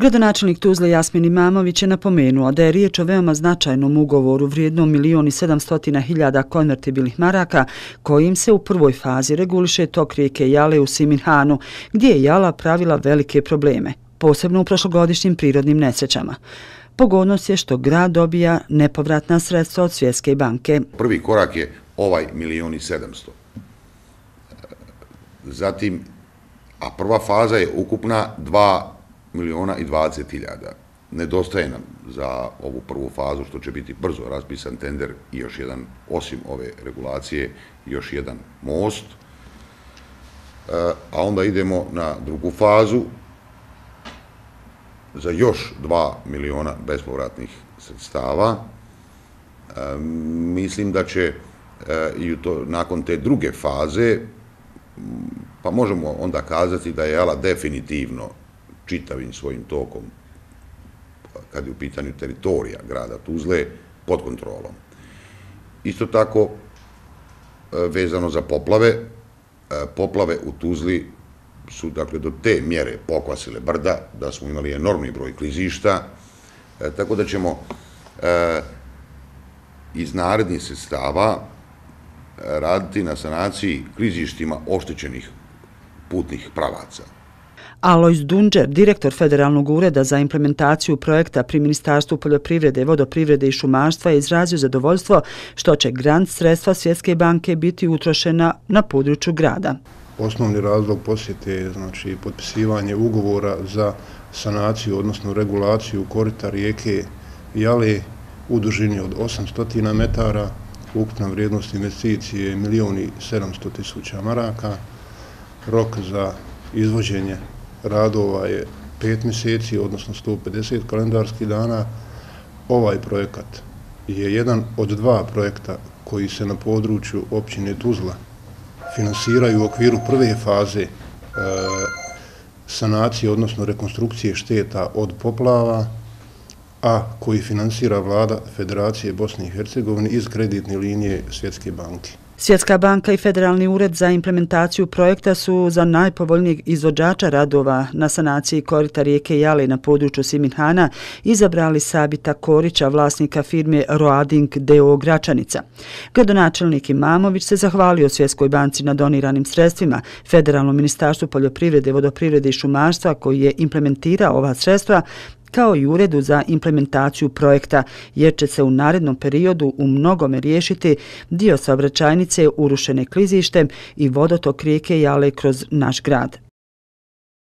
Gradonačelnik Tuzle Jasmin Imamović je napomenuo da je riječ o veoma značajnom ugovoru vrijednom milijon i hiljada konvertibilnih maraka kojim se u prvoj fazi reguliše tok rijeke Jale u Siminhanu gdje je Jala pravila velike probleme, posebno u prošlogodišnjim prirodnim nesrećama. Pogodnost je što grad dobija nepovratna sredstva od Svjetske banke. Prvi korak je ovaj milijon i Zatim, a prva faza je ukupna dva miliona i 20 hiljada. Nedostaje nam za ovu prvu fazu što će biti brzo raspisan tender i još jedan, osim ove regulacije, još jedan most. E, a onda idemo na drugu fazu za još 2 miliona bespovratnih sredstava. E, mislim da će e, i to, nakon te druge faze, pa možemo onda kazati da je jela definitivno čitavim svojim tokom, kad je u pitanju teritorija grada Tuzle, pod kontrolom. Isto tako, e, vezano za poplave, e, poplave u Tuzli su dakle do te mjere pokvasile brda, da smo imali enormni broj klizišta, e, tako da ćemo iz narednih sestava raditi na sanaciji klizištima oštećenih putnih pravaca. Alois Dunđer, direktor Federalnog ureda za implementaciju projekta pri Ministarstvu poljoprivrede, vodoprivrede i šumarstva, izrazio zadovoljstvo što će grant sredstva Svjetske banke biti utrošena na području grada. Osnovni razlog posjete je znači, potpisivanje ugovora za sanaciju, odnosno regulaciju korita rijeke Jale u dužini od 800 metara, ukupna vrijednost investicije je 1.700.000 maraka, rok za izvođenje radova je pet mjeseci, odnosno 150 kalendarskih dana. Ovaj projekat je jedan od dva projekta koji se na području općine Tuzla finansiraju u okviru prve faze e, sanacije, odnosno rekonstrukcije šteta od poplava, a koji finansira vlada Federacije Bosne i Hercegovine iz kreditne linije Svjetske banke. Svjetska banka i Federalni ured za implementaciju projekta su za najpovoljnijeg izvođača radova na sanaciji korita rijeke Jale na području Siminhana izabrali Sabita Korića, vlasnika firme Roading DO Gračanica. Gradonačelnik Imamović se zahvalio Svjetskoj banci na doniranim sredstvima, Federalnom ministarstvu poljoprivrede, vodoprivrede i šumarstva koji je implementirao ova sredstva kao i uredu za implementaciju projekta, jer će se u narednom periodu u mnogome riješiti dio saobraćajnice urušene klizištem i vodotok rijeke Jale kroz naš grad.